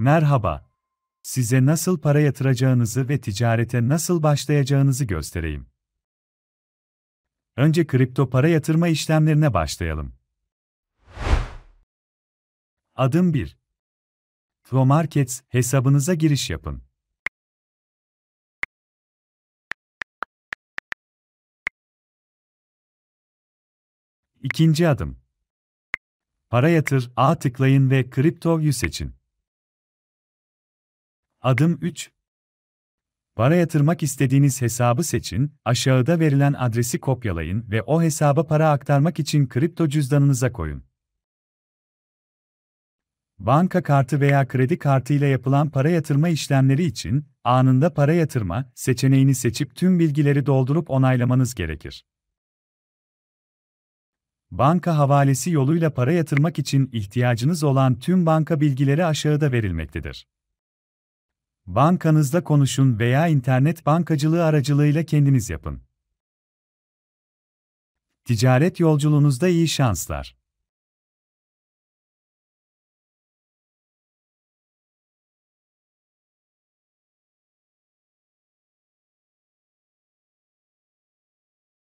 Merhaba. Size nasıl para yatıracağınızı ve ticarete nasıl başlayacağınızı göstereyim. Önce kripto para yatırma işlemlerine başlayalım. Adım 1. Pro Markets hesabınıza giriş yapın. İkinci adım. Para yatır, A tıklayın ve kriptoyu seçin. Adım 3. Para yatırmak istediğiniz hesabı seçin, aşağıda verilen adresi kopyalayın ve o hesaba para aktarmak için kripto cüzdanınıza koyun. Banka kartı veya kredi kartı ile yapılan para yatırma işlemleri için anında para yatırma seçeneğini seçip tüm bilgileri doldurup onaylamanız gerekir. Banka havalesi yoluyla para yatırmak için ihtiyacınız olan tüm banka bilgileri aşağıda verilmektedir. Bankanızda konuşun veya internet bankacılığı aracılığıyla kendiniz yapın. Ticaret yolculuğunuzda iyi şanslar.